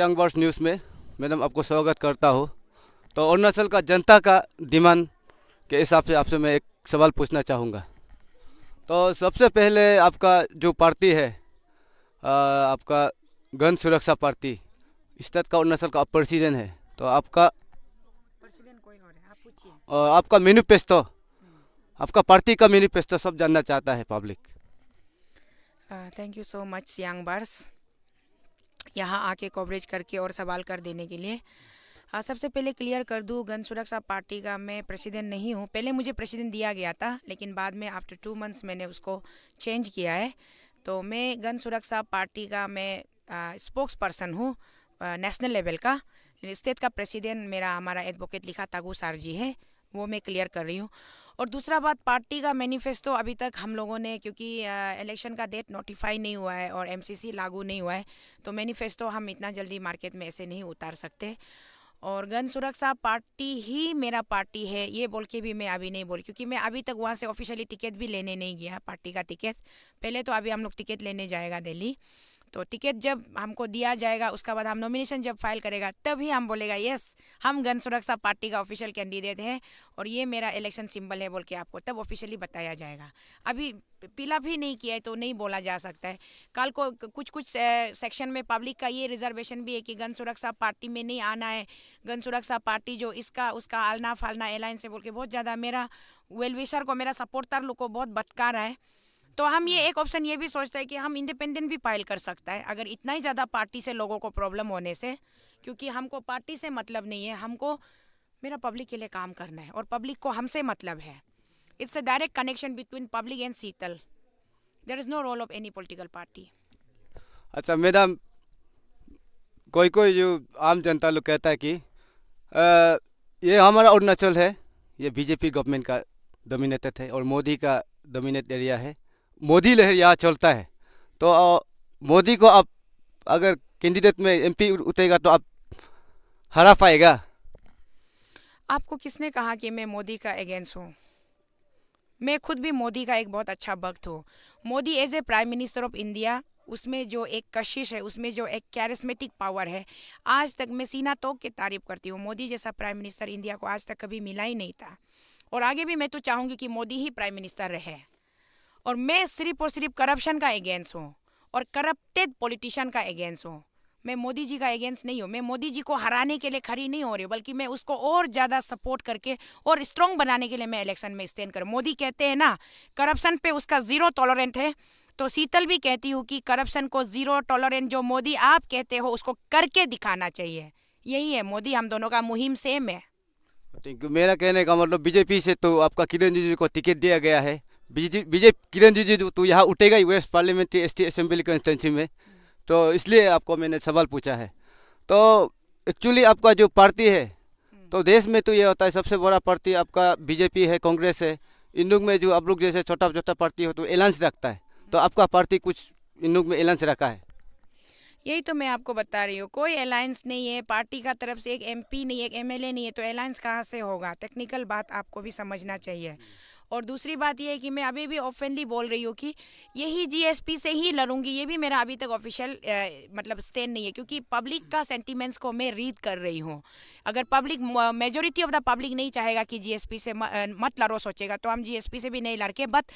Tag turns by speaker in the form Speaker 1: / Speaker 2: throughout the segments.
Speaker 1: Young वर्ष news में madam आपको स्वागत करता हूँ तो अरुणाचल का जनता का डिमांड के हिसाब से आपसे मैं एक सवाल पूछना चाहूँगा तो सबसे पहले आपका जो पार्टी है आ, आपका गन सुरक्षा पार्टी इस तरह का अरुणाचल का प्रेसिडेंट है तो आपका और आपका मैनिफेस्टो आपका पार्टी का मैनिफेस्टो सब जानना चाहता है public
Speaker 2: thank you so much young bars यहाँ आके कवरेज करके और सवाल कर देने के लिए आ, हाँ, सबसे पहले क्लियर कर दूँ गन सुरक्षा पार्टी का मैं प्रेसिडेंट नहीं हूँ पहले मुझे प्रेसिडेंट दिया गया था लेकिन बाद में आफ्टर टू मंथ्स मैंने उसको चेंज किया है तो मैं गन सुरक्षा पार्टी का मैं स्पोक्स पर्सन हूँ नेशनल लेवल का स्टेट का प्रेसिडेंट मेरा हमारा एडवोकेट लिखा तागू सार जी है वो मैं क्लियर कर रही हूँ और दूसरा बात पार्टी का मैनिफेस्टो अभी तक हम लोगों ने क्योंकि इलेक्शन का डेट नोटिफाई नहीं हुआ है और एमसीसी लागू नहीं हुआ है तो मैनिफेस्टो हम इतना जल्दी मार्केट में ऐसे नहीं उतार सकते और गन सुरक्षा पार्टी ही मेरा पार्टी है ये बोल के भी मैं अभी नहीं बोल क्योंकि मैं अभी तक वहाँ से ऑफिशियली टिकट भी लेने नहीं गया पार्टी का टिकट पहले तो अभी हम लोग टिकट लेने जाएगा दिल्ली तो टिकट जब हमको दिया जाएगा उसका बाद हम नॉमिनेशन जब फाइल करेगा तभी हम बोलेगा यस हम गन सुरक्षा पार्टी का ऑफिशियल कैंडिडेट है और ये मेरा इलेक्शन सिंबल है बोल के आपको तब ऑफिशियली बताया जाएगा अभी पीला भी नहीं किया है तो नहीं बोला जा सकता है कल को कुछ कुछ सेक्शन में पब्लिक का ये रिजर्वेशन भी है कि गन सुरक्षा पार्टी में नहीं आना है गन सुरक्षा पार्टी जो इसका उसका आलना फालना एलायंस है बोल के बहुत ज़्यादा मेरा वेलविशर को मेरा सपोर्टर लोग को बहुत भटका रहा है तो हम ये एक ऑप्शन ये भी सोचते हैं कि हम इंडिपेंडेंट भी फाइल कर सकता है अगर इतना ही ज़्यादा पार्टी से लोगों को प्रॉब्लम होने से क्योंकि हमको पार्टी से मतलब नहीं है हमको मेरा पब्लिक के लिए काम करना है और पब्लिक को हमसे मतलब है it's a direct connection between public and Sheetal there is no role of any political party
Speaker 1: अच्छा मैडम कोई कोई जो आम जनता लोग कहता है कि आ, ये हमारा अरुणाचल है ये बीजेपी गवर्नमेंट का डोमिनेटेड है और मोदी का डोमिनेट एरिया है मोदी लहर यहाँ चलता है तो मोदी को आप अगर कैंडिडेट में एमपी उठेगा तो आप हरा पाएगा
Speaker 2: आपको किसने कहा कि मैं मोदी का अगेंस्ट हूँ मैं खुद भी मोदी का एक बहुत अच्छा भक्त हूँ Modi as a prime minister of India उसमें जो एक कशिश है उसमें जो एक कैरिस्मेटिक पावर है आज तक मैं सीना तोक के तारीफ करती हूँ मोदी जैसा प्राइम मिनिस्टर इंडिया को आज तक कभी मिला ही नहीं था और आगे भी मैं तो चाहूँगी कि मोदी ही प्राइम मिनिस्टर रहे और मैं सिर्फ और सिर्फ करप्शन का अगेंस्ट हूँ और करप्टेड पॉलिटिशियन का अगेंस्ट हूँ मैं मोदी जी का अगेंस्ट नहीं हूँ मैं मोदी जी को हराने के लिए खड़ी नहीं हो रही बल्कि मैं उसको और ज़्यादा सपोर्ट करके और स्ट्रॉन्ग बनाने के लिए मैं इलेक्शन में स्टैंड करूँ मोदी कहते हैं ना करप्शन पे उसका ज़ीरो टॉलरेंट है तो शीतल भी कहती हूँ कि करप्शन को ज़ीरो टॉलरेंट जो मोदी आप कहते हो उसको करके दिखाना चाहिए यही है मोदी हम दोनों का मुहिम सेम है
Speaker 1: थैंक यू मेरा कहने का मतलब बीजेपी से तो आपका किरण जी को टिकट दिया गया है बीजेपी किरण जी जी तो यहाँ उठेगा ही west parliamentary S T assembly constituency में तो इसलिए आपको मैंने सवाल पूछा है तो एक्चुअली आपका जो पार्टी है हम्म। तो देश में तो ये होता है सबसे बड़ा पार्टी आपका बीजेपी है कांग्रेस है इन लोग में जो आप लोग जैसे छोटा छोटा पार्टी हो तो एलायंस रखता है हम्म। तो आपका पार्टी कुछ इन लोग में एलायंस रखा है
Speaker 2: यही तो मैं आपको बता रही हूँ कोई अलायंस नहीं है पार्टी का तरफ से एक एमपी नहीं है एक एमएलए नहीं है तो अलायंस कहाँ से होगा टेक्निकल बात आपको भी समझना चाहिए हम्म। और दूसरी बात यह है कि मैं अभी भी ओपनली बोल रही हूँ कि यही जीएसपी से ही लड़ूंगी ये भी मेरा अभी तक ऑफिशियल मतलब स्टैंड नहीं है क्योंकि पब्लिक का सेंटिमेंट्स को मैं रीड कर रही हूँ अगर public majority of the public नहीं चाहेगा कि जीएसपी से मत लड़ो सोचेगा तो हम जीएसपी से भी नहीं लड़के बट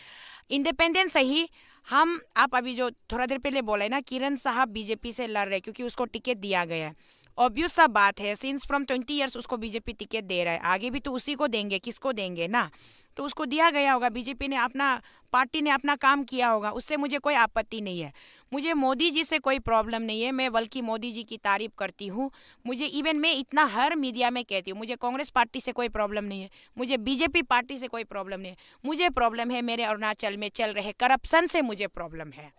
Speaker 2: इंडिपेंडेंस सही हम आप अभी जो थोड़ा देर पहले बोले ना किरण साहब बीजेपी से लड़ रहे क्योंकि उसको टिकट दिया गया है ऑब्वियस सा बात है सिंस फ्रॉम ट्वेंटी ईयर्स उसको बीजेपी टिकट दे रहा है आगे भी तो उसी को देंगे किसको देंगे ना तो उसको दिया गया होगा बीजेपी ने अपना पार्टी ने अपना काम किया होगा उससे मुझे कोई आपत्ति नहीं है मुझे मोदी जी से कोई प्रॉब्लम नहीं है मैं बल्कि मोदी जी की तारीफ करती हूँ मुझे इवन मैं इतना हर मीडिया में कहती हूँ मुझे कांग्रेस पार्टी से कोई प्रॉब्लम नहीं है मुझे बीजेपी पार्टी से कोई प्रॉब्लम नहीं है मुझे प्रॉब्लम है मेरे अरुणाचल में चल रहे करप्शन से मुझे प्रॉब्लम है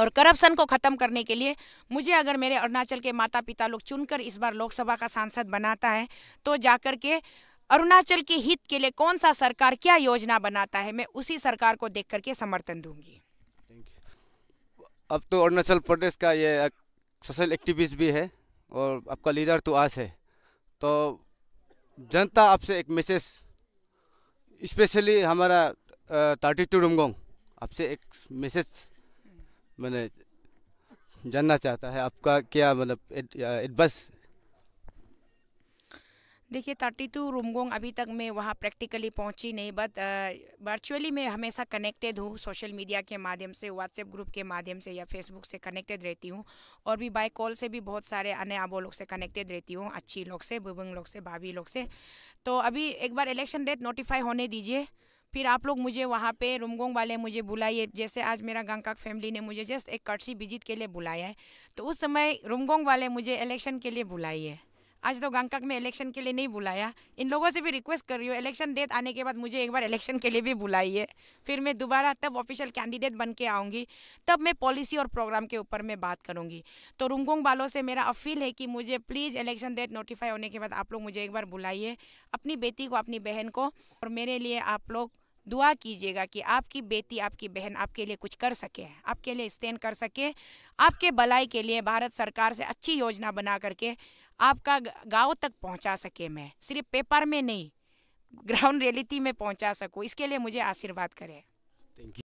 Speaker 2: और करप्शन को ख़त्म करने के लिए मुझे अगर मेरे अरुणाचल के माता पिता लोग चुनकर इस बार लोकसभा का सांसद बनाता है तो जाकर के अरुणाचल के हित के लिए कौन सा सरकार क्या योजना बनाता है मैं उसी सरकार को देख करके समर्थन दूंगी
Speaker 1: अब तो अरुणाचल प्रदेश का ये सोशल एक्टिविस्ट भी है और आपका लीडर तो आज है तो जनता आपसे एक मैसेज स्पेशली हमारा थर्टी टू रुमगोंग आपसे एक मैसेज मैंने जानना चाहता है आपका क्या मतलब एडवाइस
Speaker 2: देखिए थर्टी टू रूमगोंग अभी तक मैं वहाँ प्रैक्टिकली पहुँची नहीं बट वर्चुअली मैं हमेशा कनेक्टेड हूँ सोशल मीडिया के माध्यम से व्हाट्सएप ग्रुप के माध्यम से या फेसबुक से कनेक्टेड रहती हूँ और भी बाय कॉल से भी बहुत सारे अन्य आबो लोग से कनेक्टेड रहती हूँ अच्छी लोग से बुबंग लोग से भाभी लोग से तो अभी एक बार इलेक्शन डेट नोटिफाई होने दीजिए फिर आप लोग मुझे वहाँ पे रुमगोंग वाले मुझे बुलाइए जैसे आज मेरा गंगाक फैमिली ने मुझे जस्ट एक कर्सी विजिट के लिए बुलाया है तो उस समय रुमगोंग वाले मुझे इलेक्शन के लिए बुलाइए आज तो गंगकक में इलेक्शन के लिए नहीं बुलाया इन लोगों से भी रिक्वेस्ट कर रही हूँ इलेक्शन डेट आने के बाद मुझे एक बार इलेक्शन के लिए भी बुलाइए फिर मैं दोबारा तब ऑफिशियल कैंडिडेट बन के आऊँगी तब मैं पॉलिसी और प्रोग्राम के ऊपर मैं बात करूँगी तो रुंगोंग वालों से मेरा अपील है कि मुझे प्लीज़ इलेक्शन डेट नोटिफाई होने के बाद आप लोग मुझे एक बार बुलाइए अपनी बेटी को अपनी बहन को और मेरे लिए आप लोग दुआ कीजिएगा कि आपकी बेटी आपकी बहन आपके लिए कुछ कर सके आपके लिए स्टैन कर सके आपके भलाई के लिए भारत सरकार से अच्छी योजना बना करके आपका गांव तक पहुंचा सके मैं सिर्फ पेपर में नहीं ग्राउंड रियलिटी में पहुंचा सकूं इसके लिए मुझे आशीर्वाद करें